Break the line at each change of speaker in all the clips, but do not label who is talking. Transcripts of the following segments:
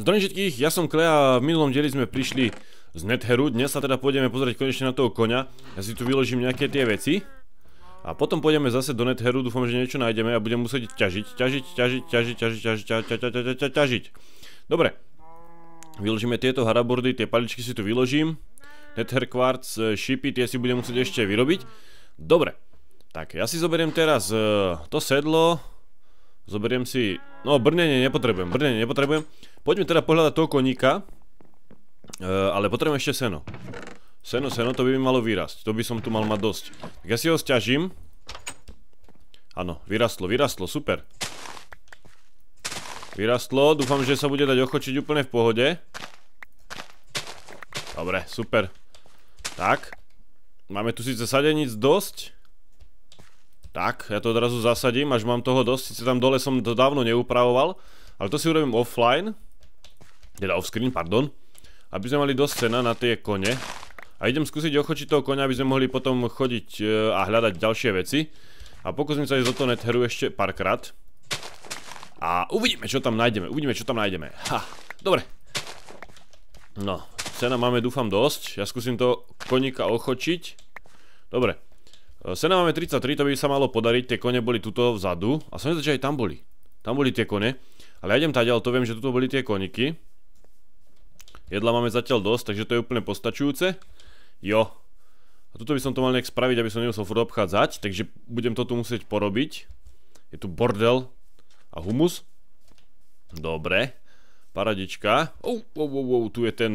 Zdravím všetkých, ja som Klea a v minulom dieli sme prišli z Netheru, dnes sa teda pôjdeme pozrieť konečne na toho koňa, ja si tu vyložím nejaké tie veci a potom pôjdeme zase do Netheru, dúfam, že niečo nájdeme a budem musieť ťažiť, ťažiť, ťažiť, ťažiť, ťažiť, ťažiť, ťažiť, ťažiť, ťažiť. Dobre, vyložíme tieto harabordy, tie paličky si tu vyložím, Nether Quartz, šipy, tie si budem musieť ešte vyrobiť. Dobre, tak ja si zoberiem teraz to sedlo, zoberiem si No, brnenie nepotrebujem, brnenie nepotrebujem. Poďme teda pohľadať toho koníka. E, ale potrebujem ešte seno. Seno, seno, to by mi malo vyrásť. To by som tu mal mať dosť. Tak ja si ho stiažím. Áno, vyrastlo, vyrastlo, super. Vyrastlo, dúfam, že sa bude dať ochočiť úplne v pohode. Dobre, super. Tak. Máme tu síce sadeníc dosť. Tak, ja to odrazu zasadím, až mám toho dosť. Sice tam dole som to dávno neupravoval, ale to si urobím offline. Teda offscreen, pardon. Aby sme mali dosť cena na tie kone. A idem skúsiť ochočiť toho konia, aby sme mohli potom chodiť e, a hľadať ďalšie veci. A pokúsim sa ísť do toho netheru ešte párkrát. A uvidíme, čo tam nájdeme. Uvidíme, čo tam nájdeme. Ha, dobre. No, cena máme dúfam dosť. Ja skúsim toho koníka ochočiť. Dobre. E, Sena máme 33, to by sa malo podariť, tie kone boli tuto vzadu a som že aj tam boli. Tam boli tie kone, ale ja idem ale to viem, že tuto boli tie koniky. Jedla máme zatiaľ dosť, takže to je úplne postačujúce. Jo. A tuto by som to mal nejak spraviť, aby som nemusel furt obchádzať, takže budem toto musieť porobiť. Je tu bordel a humus. Dobre. Paradička. Ou, ou, ou, ou, tu je ten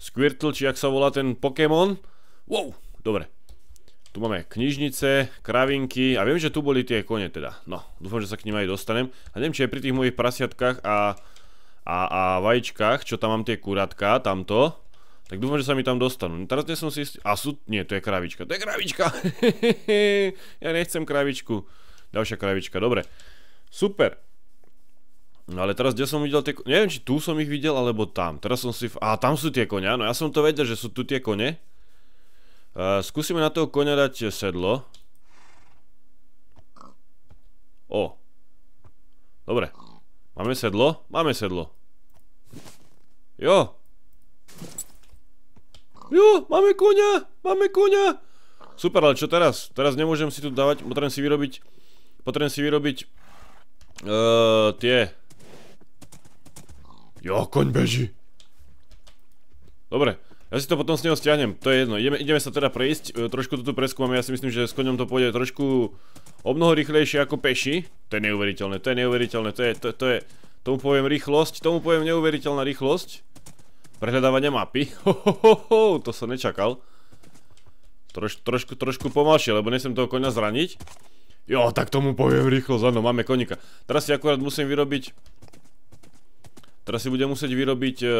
Squirtle, či ak sa volá ten Pokémon. Wow, dobre. Tu máme knižnice, kravinky a viem, že tu boli tie kone teda. No, dúfam, že sa k ním aj dostanem. A neviem, či aj pri tých mojich prasiatkách a, a, a vajíčkach, čo tam mám tie kuratka, tamto. Tak dúfam, že sa mi tam dostanú. No, teraz nie som si istý. A sú... Nie, to je kravička. To je kravička! ja nechcem kravičku. Ďalšia kravička, dobre. Super. No ale teraz, kde som videl tie... Neviem, či tu som ich videl, alebo tam. Teraz som si... A tam sú tie konia. No ja som to vedel, že sú tu tie kone. Uh, skúsime na toho konia dať sedlo. O. Dobre. Máme sedlo? Máme sedlo. Jo. Jo, máme konia! Máme konia! Super, ale čo teraz? Teraz nemôžem si tu dávať, potrebujem si vyrobiť... Potrebujem si vyrobiť... Uh, tie... Jo, koň beží. Dobre. Ja si to potom s neho stiahnem, to je jedno. Ideme, ideme sa teda prejsť, e, trošku toto preskúmame, ja si myslím, že s koňom to pôjde trošku o mnoho rýchlejšie ako peši. To je neuveriteľné, to je neuveriteľné, to je, to, to je, tomu poviem rýchlosť, tomu poviem neuveriteľná rýchlosť. Prehľadávanie mapy, hohohoho, to som nečakal. Troš, trošku, trošku pomalšie, lebo nesem toho koňa zraniť. Jo, tak tomu poviem rýchlosť, áno, máme koníka. Teraz si akurát musím vyrobiť... Teraz si budem musieť vyrobiť... Uh,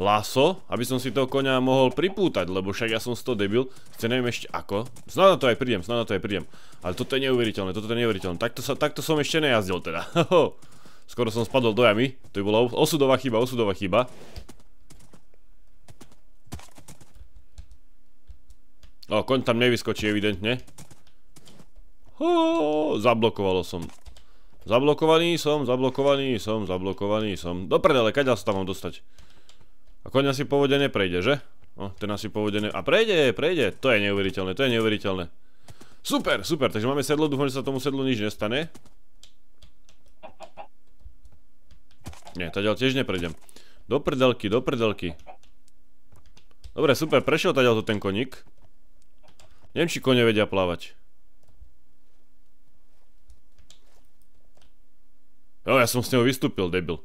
laso, aby som si toho konia mohol pripútať, lebo však ja som z toho debil, chce neviem ešte ako. Snad na to aj prídem, snad na to aj prídem. Ale toto je neuveriteľné, toto je neuveriteľné. Takto, sa, takto som ešte nejazdil teda. Skoro som spadol do jamy, to by bola osudová chyba, osudová chyba. O, koň tam nevyskočí evidentne. Hoho, zablokovalo som. Zablokovaný som, zablokovaný som, zablokovaný som. Do prdele, kaďal sa tam mám dostať? A koň asi povode neprejde, že? O, ten asi povode ne... A prejde, prejde. To je neuveriteľné, to je neuveriteľné. Super, super, takže máme sedlo, dúfam, že sa tomu sedlu nič nestane. Nie, taďal tiež neprejdem. Do prdelky, do prdelky. Dobre, super, prešiel taďal to ten koník. Neviem, či kone vedia plávať. Jo, ja som s neho vystúpil, debil.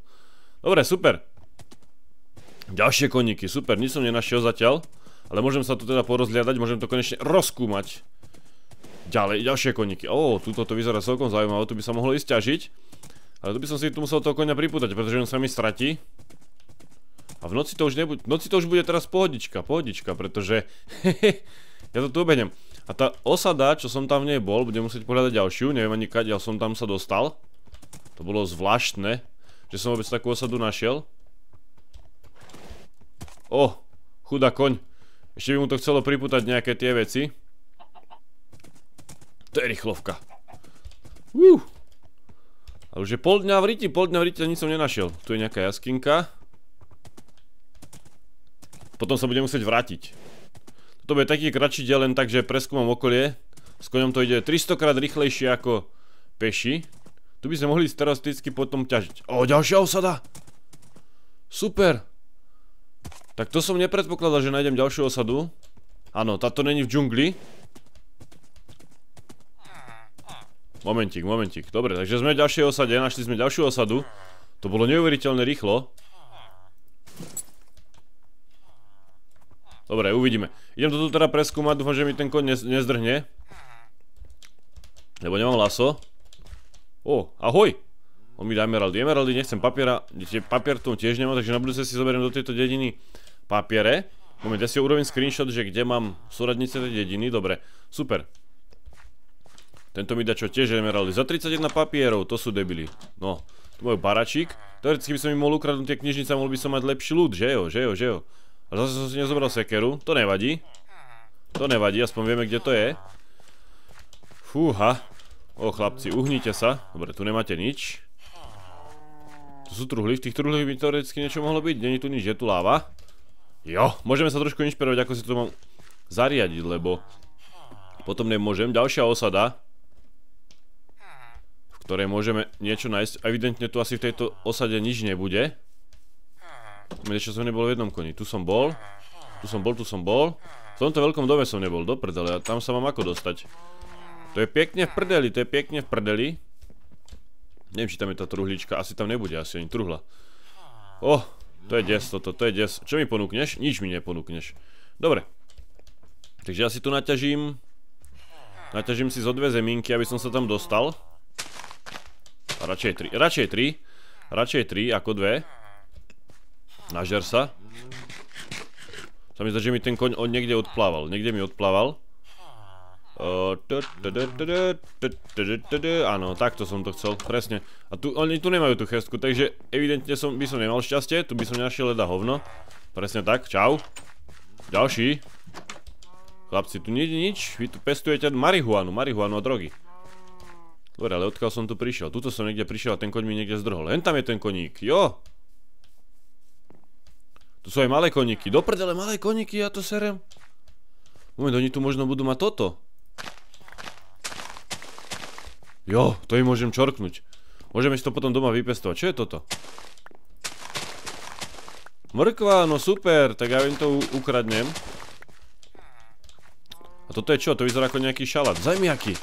Dobre, super. Ďalšie koníky, super, nič som nenašiel zatiaľ. Ale môžem sa tu teda porozhliadať, môžem to konečne rozkúmať. Ďalej, ďalšie koníky. Ó, tuto to vyzerá celkom zaujímavé, tu by sa mohlo ísť ťažiť. Ale tu by som si tu musel toho konia pripútať, pretože on sa mi stratí. A v noci to už nebude, v noci to už bude teraz pohodička, pohodička, pretože ja to tu obehnem. A tá osada, čo som tam v nej bol, budem musieť pohľadať ďalšiu, neviem ani kaď, ja som tam sa dostal. To bolo zvláštne, že som vôbec takú osadu našiel. O, chudá koň. Ešte by mu to chcelo priputať nejaké tie veci. To je rýchlovka. Uh. Ale už je pol dňa v ryti, pol dňa v ryti, a nič som nenašiel. Tu je nejaká jaskinka. Potom sa budem musieť vrátiť. Toto bude taký kratší diel, len tak, že preskúmam okolie. S koňom to ide 300 krát rýchlejšie ako peši. Tu by sme mohli statisticky potom ťažiť. O, ďalšia osada! Super! Tak to som nepredpokladal, že nájdem ďalšiu osadu. Áno, táto není v džungli. Momentík, momentík. Dobre, takže sme v ďalšej osade, našli sme ďalšiu osadu. To bolo neuveriteľne rýchlo. Dobre, uvidíme. Idem toto tu teda preskúmať, dúfam, že mi ten kon nezdrhne. Lebo nemám laso. O, ahoj! On mi dá emeraldy. Emeraldy, nechcem papiera. Papier tu tiež nemám, takže na budúce si zoberiem do tejto dediny papiere. Moment, ja si urobím screenshot, že kde mám súradnice tej dediny. Dobre, super. Tento mi dá čo tiež emeraldy. Za 31 papierov, to sú debili. No, tu môj baračík. Teoreticky by som im mohol ukradnúť tie knižnice a mohol by som mať lepší loot, že jo, že jo, že jo. A zase som si nezobral sekeru, to nevadí. To nevadí, aspoň vieme, kde to je. Fúha. O, chlapci, uhnite sa. Dobre, tu nemáte nič. Tu sú truhly, v tých truhlych by teoreticky niečo mohlo byť. Není tu nič, je tu láva. Jo, môžeme sa trošku inšpirovať, ako si to mám zariadiť, lebo potom nemôžem. Ďalšia osada, v ktorej môžeme niečo nájsť. Evidentne tu asi v tejto osade nič nebude. Niečo som nebol v jednom koni. Tu som bol, tu som bol, tu som bol. V tomto veľkom dome som nebol, do prdele, a tam sa mám ako dostať. To je pekne v prdeli, to je pekne v prdeli. Neviem, či tam je tá truhlička, asi tam nebude, asi ani truhla. Oh, to je des toto, to je des. Čo mi ponúkneš? Nič mi neponúkneš. Dobre. Takže ja si tu naťažím... Naťažím si zo dve zeminky, aby som sa tam dostal. A radšej tri. Radšej tri. Radšej tri ako dve. Nažer sa. Sa mi zda, že mi ten koň od niekde odplával. Niekde mi odplával. Áno, takto som to chcel, presne. A tu, oni tu nemajú tú chestku, takže evidentne som, by som nemal šťastie, tu by som našiel leda hovno. Presne tak, čau. Ďalší. Chlapci, tu nie je nič, vy tu pestujete marihuanu, marihuanu a drogy. Dobre, ale odkiaľ som tu prišiel? Tuto som niekde prišiel a ten koň mi niekde zdrhol. Len tam je ten koník, jo! Tu sú aj malé koníky, do prdele malé koníky, ja to serem. Moment, oni tu možno budú mať toto. Jo, to im môžem čorknúť. Môžeme si to potom doma vypestovať. Čo je toto? Mrkva, no super, tak ja im to ukradnem. A toto je čo? To vyzerá ako nejaký šalát. Zemiaky.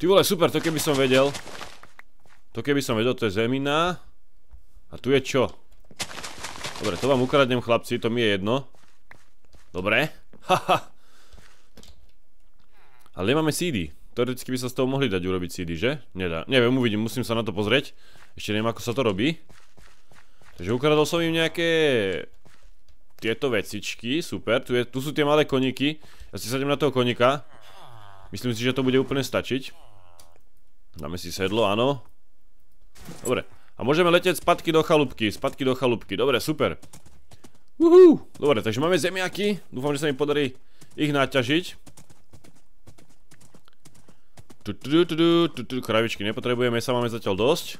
Ty vole, super, to keby som vedel. To keby som vedel, to je zemina. A tu je čo? Dobre, to vám ukradnem, chlapci, to mi je jedno. Dobre. Haha. Ale nemáme CD. Teoreticky by sa z toho mohli dať urobiť CD, že? Nedá. Neviem, uvidím, musím sa na to pozrieť. Ešte neviem, ako sa to robí. Takže ukradol som im nejaké... Tieto vecičky, super. Tu, je, tu sú tie malé koníky. Ja si sadím na toho koníka. Myslím si, že to bude úplne stačiť. Dáme si sedlo, áno. Dobre. A môžeme letieť spadky do chalúbky, spadky do chalúbky. Dobre, super. Uhú. Dobre, takže máme zemiaky. Dúfam, že sa mi podarí ich naťažiť. Kravičky nepotrebujeme, sa máme zatiaľ dosť.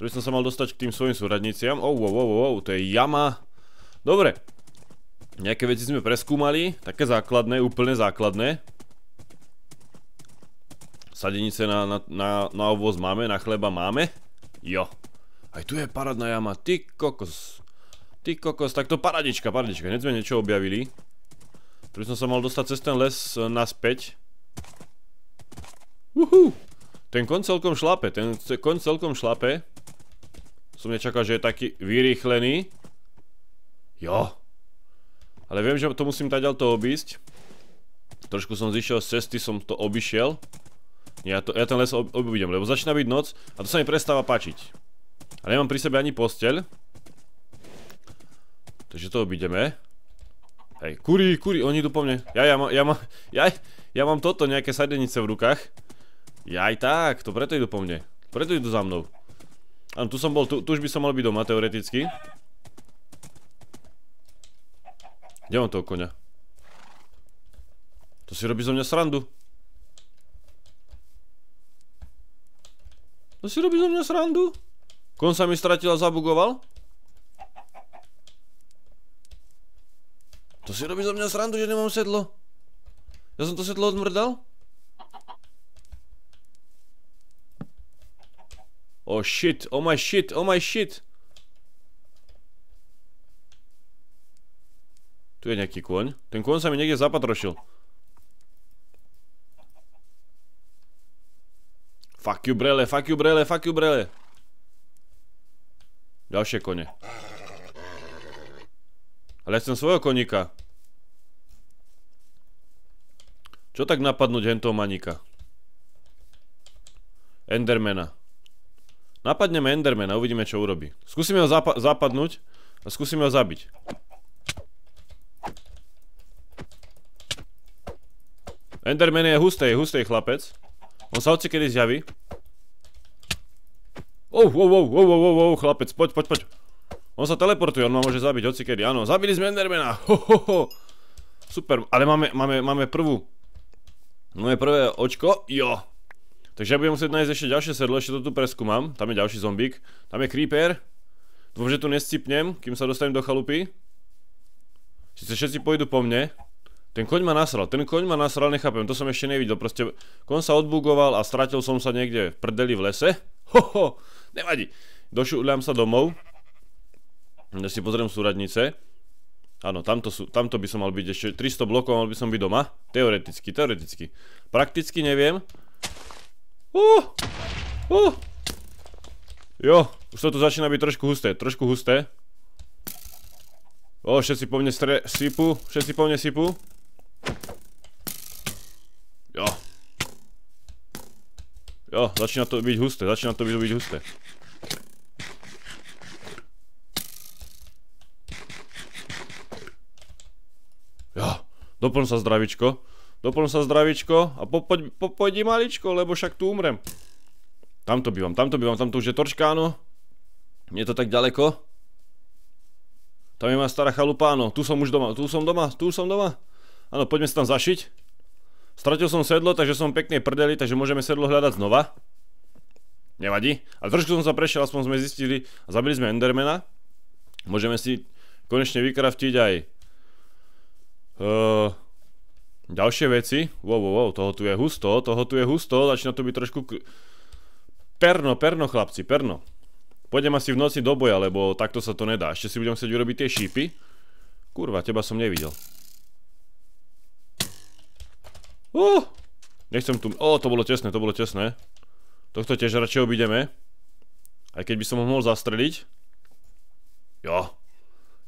Tu by som sa mal dostať k tým svojim súradniciam. Oh, wow, wow, wow, to je jama. Dobre. Nejaké veci sme preskúmali. Také základné, úplne základné. Sadenice na, na, na, na ovoz máme, na chleba máme. Jo. Aj tu je paradná jama. Ty kokos. Ty kokos, to paradička, paradička. Hneď sme niečo objavili. Tu by som sa mal dostať cez ten les e, naspäť. Uhú. Ten kon celkom šlape, ten kon celkom šlape. Som nečakal, že je taký vyrýchlený. Jo. Ale viem, že to musím taďal to obísť. Trošku som zišiel z cesty, som to obišiel. Ja, to, ja ten les ob obidem, lebo začína byť noc a to sa mi prestáva pačiť. A nemám pri sebe ani posteľ. Takže to obideme. Hej, kurí, kurí, oni idú po mne. Ja, ja, ja, ja, ja, ja mám toto, nejaké sadenice v rukách. Ja aj tak, to preto idú po mne. Preto idú za mnou. Áno, tu som bol, tu, tu už by som mal byť doma, teoreticky. Kde mám toho konia? To si robí zo mňa srandu. To si robí zo mňa srandu? Kon sa mi stratil a zabugoval? To si robí zo mňa srandu, že nemám sedlo. Ja som to sedlo odmrdal? Oh shit, oh my shit, oh my shit. Tu je nejaký kôň. Ten kôň sa mi niekde zapatrošil. Fuck you brele, fuck you brele, fuck you brele. Ďalšie kone. Ale ja chcem svojho koníka. Čo tak napadnúť hentoho manika? Endermana. Napadneme Endermana, uvidíme čo urobí. Skúsime ho zapa zapadnúť a skúsime ho zabiť. Enderman je hustej, hustej chlapec. On sa hoci zjaví. Oh, oh, oh, oh, oh, oh, oh, chlapec, poď, poď, poď. On sa teleportuje, on ma môže zabiť odsikedy. Áno, zabili sme Endermana. Ho, ho, ho. Super, ale máme, máme, máme prvú. Moje prvé očko. Jo, Takže ja budem musieť nájsť ešte ďalšie sedlo, ešte to tu preskúmam. Tam je ďalší zombík. Tam je creeper. Dúfam, že tu nescipnem, kým sa dostanem do chalupy. Sice všetci pôjdu po mne. Ten koň ma nasral, ten koň ma nasral, nechápem, to som ešte nevidel. Proste kon sa odbugoval a stratil som sa niekde v prdeli v lese. Hoho, ho, nevadí. Došuľam sa domov. Ja si pozriem súradnice. Áno, tamto, sú, tamto by som mal byť ešte 300 blokov, mal by som byť doma. Teoreticky, teoreticky. Prakticky neviem. Uh, uh. Jo, už toto začína byť trošku husté, trošku husté. O, všetci po mne stre... sypu, všetci po mne sypu. Jo. Jo, začína to byť husté, začína to byť, husté. Jo, doplň sa zdravičko. Doplň sa zdravičko a popoď, popoď maličko, lebo však tu umrem. Tamto bývam, tamto bývam, tamto už je torčkáno. Nie je to tak ďaleko. Tam je moja stará chalupa, áno. Tu som už doma, tu som doma, tu som doma. Áno, poďme sa tam zašiť. Stratil som sedlo, takže som pekne prdeli, takže môžeme sedlo hľadať znova. Nevadí. A trošku som sa prešiel, aspoň sme zistili a zabili sme Endermana. Môžeme si konečne vykraftiť aj... Eh, Ďalšie veci. Wow, wow, wow, toho tu je husto, toho tu je husto, začína to byť trošku... Perno, perno, chlapci, perno. Pôjdem asi v noci do boja, lebo takto sa to nedá. Ešte si budem chcieť urobiť tie šípy. Kurva, teba som nevidel. Uh, nechcem tu... O, oh, to bolo tesné, to bolo tesné. Tohto tiež radšej obideme. Aj keď by som ho mohol zastreliť. Jo.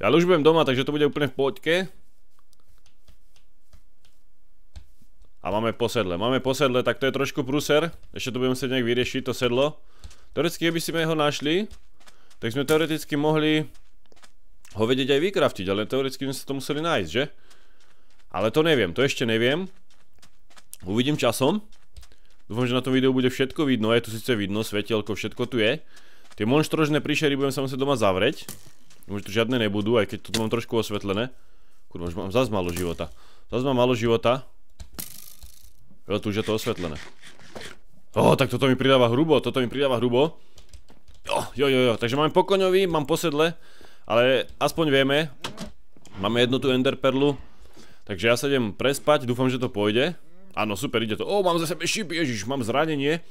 Ja už budem doma, takže to bude úplne v poďke. A máme posedle, máme posedle, tak to je trošku pruser, Ešte to budeme musieť nejak vyriešiť, to sedlo. Teoreticky, keby sme ho našli, tak sme teoreticky mohli ho vedieť aj vykraftiť, ale teoreticky sme sa to museli nájsť, že? Ale to neviem, to ešte neviem. Uvidím časom. Dúfam, že na tom videu bude všetko vidno, je tu síce vidno, svetelko, všetko tu je. Tie monštrožné príšery budem sa musieť doma zavrieť. Už tu žiadne nebudú, aj keď to mám trošku osvetlené. Kurva, už mám zase malo života. Zase mám malo života tu už je to osvetlené. Ó, oh, tak toto mi pridáva hrubo, toto mi pridáva hrubo. Jo, jo, jo, jo, takže mám pokoňový, mám posedle, ale aspoň vieme. Máme jednu tú enderperlu. Takže ja sa idem prespať, dúfam, že to pôjde. Áno, super, ide to. Ó, oh, mám za sebe šip, ježiš, mám zranenie.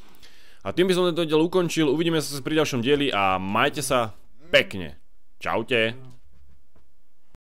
A tým by som tento diel ukončil, uvidíme sa pri ďalšom dieli a majte sa pekne. Čaute.